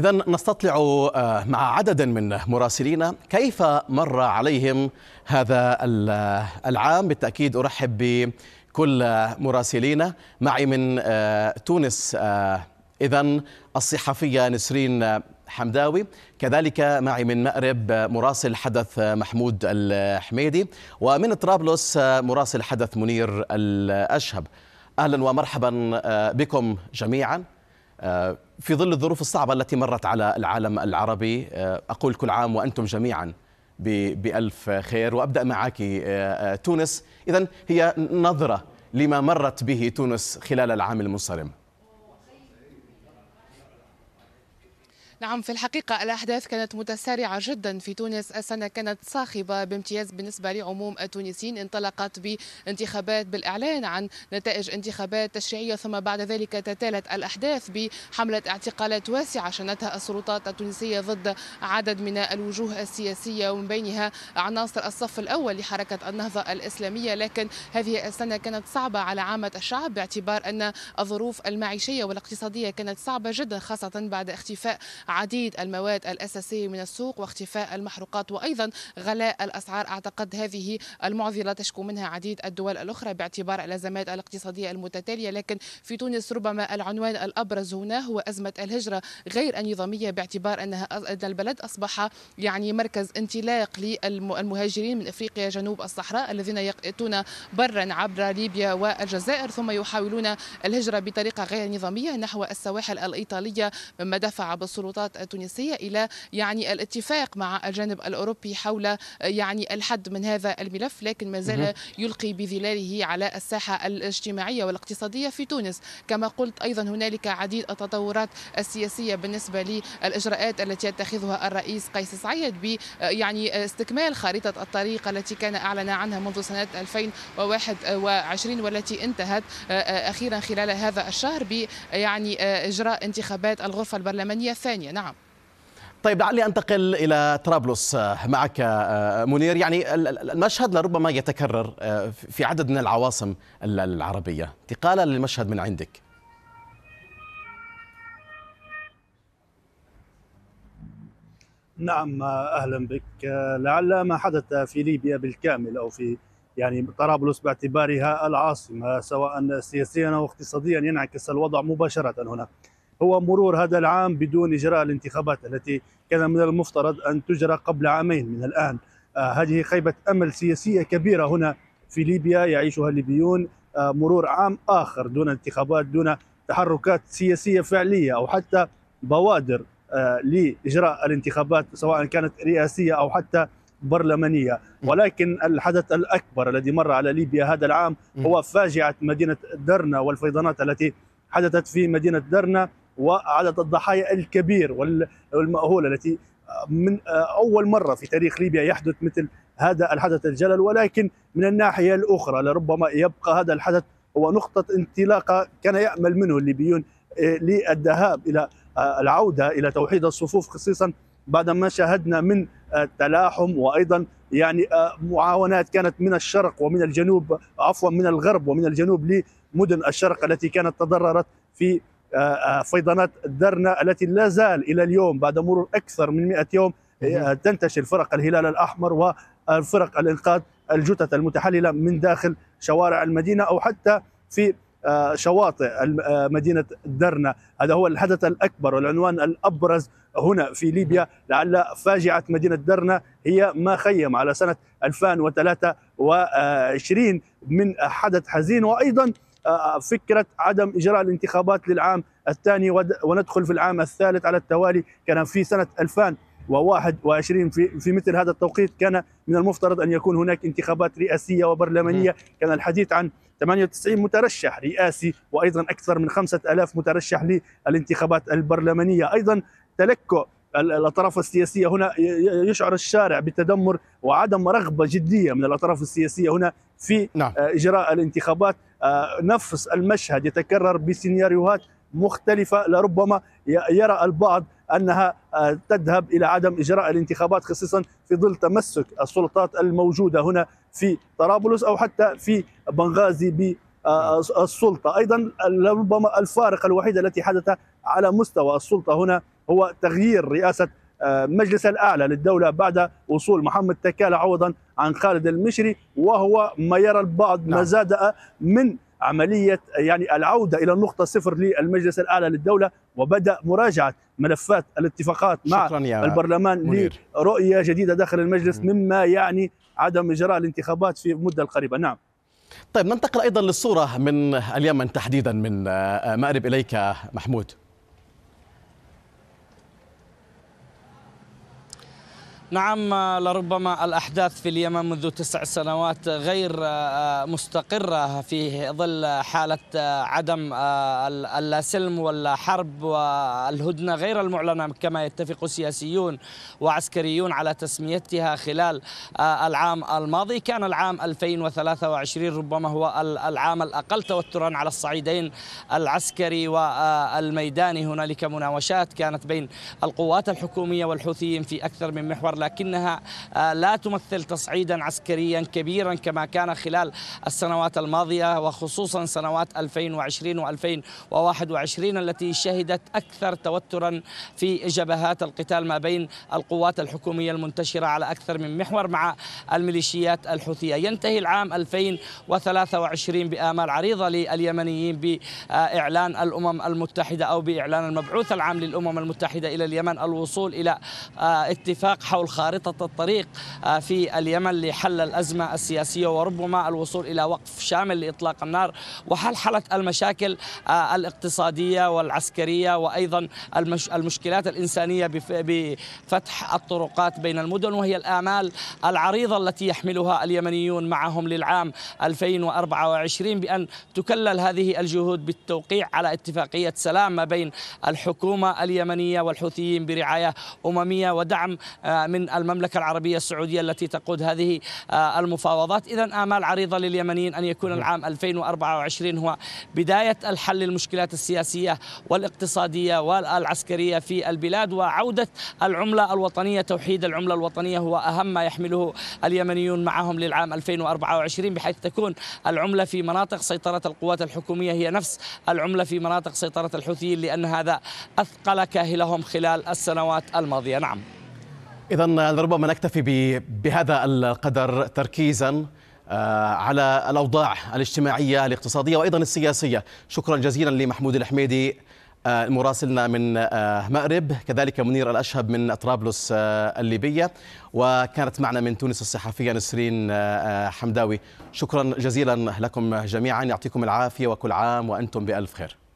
إذا نستطلع آه، مع عدد من مراسلينا كيف مر عليهم هذا العام بالتأكيد أرحب بكل مراسلينا معي من آه، تونس آه، إذا الصحفية نسرين حمداوي كذلك معي من مأرب مراسل حدث محمود الحميدي ومن طرابلس مراسل حدث منير الأشهب أهلا ومرحبا بكم جميعا آه، في ظل الظروف الصعبة التي مرت على العالم العربي آه، أقول كل عام وأنتم جميعا بألف خير وأبدأ معك آه، تونس إذا هي نظرة لما مرت به تونس خلال العام المنصرم نعم في الحقيقة الأحداث كانت متسارعة جدا في تونس السنة كانت صاخبة بامتياز بالنسبة لعموم التونسيين انطلقت بانتخابات بالإعلان عن نتائج انتخابات تشريعية ثم بعد ذلك تتالت الأحداث بحملة اعتقالات واسعة شنتها السلطات التونسية ضد عدد من الوجوه السياسية ومن بينها عناصر الصف الأول لحركة النهضة الإسلامية لكن هذه السنة كانت صعبة على عامة الشعب باعتبار أن الظروف المعيشية والاقتصادية كانت صعبة جدا خاصة بعد اختفاء عديد المواد الأساسية من السوق واختفاء المحروقات وأيضا غلاء الأسعار أعتقد هذه المعضلة تشكو منها عديد الدول الأخرى باعتبار الأزمات الاقتصادية المتتالية لكن في تونس ربما العنوان الأبرز هنا هو أزمة الهجرة غير النظامية باعتبار أنها أن البلد أصبح يعني مركز انطلاق للمهاجرين من إفريقيا جنوب الصحراء الذين يأتون برا عبر ليبيا والجزائر ثم يحاولون الهجرة بطريقة غير نظامية نحو السواحل الإيطالية مما دفع بالسلطات السلطات التونسيه الى يعني الاتفاق مع الجانب الاوروبي حول آه، يعني الحد من هذا الملف لكن ما زال يلقي بظلاله على الساحه الاجتماعيه والاقتصاديه في تونس كما قلت ايضا هنالك عديد التطورات السياسيه بالنسبه للاجراءات التي يتخذها الرئيس قيس سعيد ب آه، يعني آه، استكمال خريطه الطريق التي كان اعلن عنها منذ سنه 2021 والتي انتهت اخيرا خلال هذا الشهر ب يعني اجراء انتخابات الغرفه البرلمانيه الثانيه نعم طيب لعلي انتقل الى طرابلس آه، معك آه، منير يعني المشهد لربما يتكرر آه، في عدد من العواصم العربيه انتقالا للمشهد من عندك نعم اهلا بك لعل ما حدث في ليبيا بالكامل او في يعني طرابلس باعتبارها العاصمه سواء سياسيا او اقتصاديا ينعكس الوضع مباشره هناك هو مرور هذا العام بدون إجراء الانتخابات التي كان من المفترض أن تجرى قبل عامين من الآن آه، هذه خيبة أمل سياسية كبيرة هنا في ليبيا يعيشها الليبيون آه، مرور عام آخر دون انتخابات دون تحركات سياسية فعلية أو حتى بوادر آه، لإجراء الانتخابات سواء كانت رئاسية أو حتى برلمانية ولكن الحدث الأكبر الذي مر على ليبيا هذا العام هو فاجعة مدينة درنا والفيضانات التي حدثت في مدينة درنا وعدد الضحايا الكبير والمأهولة التي من أول مرة في تاريخ ليبيا يحدث مثل هذا الحدث الجلل ولكن من الناحية الأخرى لربما يبقى هذا الحدث هو نقطة انطلاقة كان يأمل منه الليبيون آه، للذهاب إلى آه، العودة إلى توحيد الصفوف خصيصا بعد ما شاهدنا من آه، تلاحم وأيضا يعني معاونات كانت من الشرق ومن الجنوب عفوا من الغرب ومن الجنوب لمدن الشرق التي كانت تضررت في آه، آه، فيضانات الدرنة التي لا زال إلى اليوم بعد مرور أكثر من 100 يوم تنتشر فرق الهلال الأحمر وفرق الإنقاذ الجثث المتحللة من داخل شوارع المدينة أو حتى في آه، شواطئ مدينة درنا، هذا هو الحدث الأكبر والعنوان الأبرز هنا في ليبيا لعل فاجعة مدينة درنة هي ما خيم على سنة 2023 من حدث حزين وأيضا آه، آه، فكره عدم اجراء الانتخابات للعام الثاني وندخل في العام الثالث على التوالي كان في سنه 2021 في في مثل هذا التوقيت كان من المفترض ان يكون هناك انتخابات رئاسيه وبرلمانيه كان الحديث عن 98 مترشح رئاسي وايضا اكثر من 5000 مترشح للانتخابات البرلمانيه ايضا تلكؤ الاطراف السياسيه هنا يشعر الشارع بالتدمر وعدم رغبه جديه من الاطراف السياسيه هنا في نعم. آه، اجراء الانتخابات آه، نفس المشهد يتكرر بسيناريوهات مختلفة لربما يرى البعض أنها آه، تذهب إلى عدم إجراء الانتخابات خصيصا في ظل تمسك السلطات الموجودة هنا في طرابلس أو حتى في بنغازي بالسلطة آه، أيضا ربما الفارق الوحيد التي حدث على مستوى السلطة هنا هو تغيير رئاسة المجلس الأعلى للدولة بعد وصول محمد تكالة عوضا عن خالد المشري وهو ما يرى البعض نعم. مزاد من عملية يعني العودة إلى النقطة صفر للمجلس الأعلى للدولة وبدأ مراجعة ملفات الاتفاقات مع يا البرلمان لرؤية جديدة داخل المجلس مما يعني عدم إجراء الانتخابات في المدة القريبة نعم طيب ننتقل أيضا للصورة من اليمن تحديدا من آه، مأرب إليك محمود نعم لربما الأحداث في اليمن منذ تسع سنوات غير آه، مستقرة في ظل حالة آه، عدم آه، اللاسلم والحرب والهدنة غير المعلنة كما يتفق سياسيون وعسكريون على تسميتها خلال العام الماضي كان العام 2023 ربما هو العام الأقل توترا على الصعيدين العسكري والميداني هنالك مناوشات كانت بين القوات الحكومية والحوثيين في أكثر من محور لكنها آه، لا تمثل تصعيدا عسكريا كبيرا كما كان خلال السنوات الماضية وخصوصا سنوات 2020 و2021 التي شهدت أكثر توترا في جبهات القتال ما بين القوات الحكومية المنتشرة على أكثر من محور مع الميليشيات الحوثية ينتهي العام 2023 بآمال عريضة لليمنيين بإعلان الأمم المتحدة أو بإعلان المبعوث العام للأمم المتحدة إلى اليمن الوصول إلى آه، اتفاق حول خارطة الطريق آه، في اليمن لحل الأزمة السياسية وربما الوصول إلى وقف شامل لإطلاق النار وحل حالة المشاكل آه، الاقتصادية والعسكرية وأيضا المشكلات الإنسانية بفتح الطرقات بين المدن وهي الآمال العريضة التي يحملها اليمنيون معهم للعام 2024 بأن تكلل هذه الجهود بالتوقيع على اتفاقية سلام ما بين الحكومة اليمنية والحوثيين برعاية أممية ودعم آه، من من المملكة العربية السعودية التي تقود هذه آه، المفاوضات إذا آمال عريضة لليمنيين أن يكون نعم. العام 2024 هو بداية الحل للمشكلات السياسية والاقتصادية والعسكرية في البلاد وعودة العملة الوطنية توحيد العملة الوطنية هو أهم ما يحمله اليمنيون معهم للعام 2024 بحيث تكون العملة في مناطق سيطرة القوات الحكومية هي نفس العملة في مناطق سيطرة الحوثيين لأن هذا أثقل كاهلهم خلال السنوات الماضية نعم إذا ربما نكتفي بهذا القدر تركيزا آه، على الأوضاع الاجتماعية الاقتصادية وأيضا السياسية شكرا جزيلا لمحمود الحميدي آه، مراسلنا من آه، مأرب كذلك منير الأشهب من طرابلس الليبية وكانت معنا من تونس الصحفية نسرين حمداوي شكرا جزيلا لكم جميعا يعطيكم العافية وكل عام وأنتم بألف خير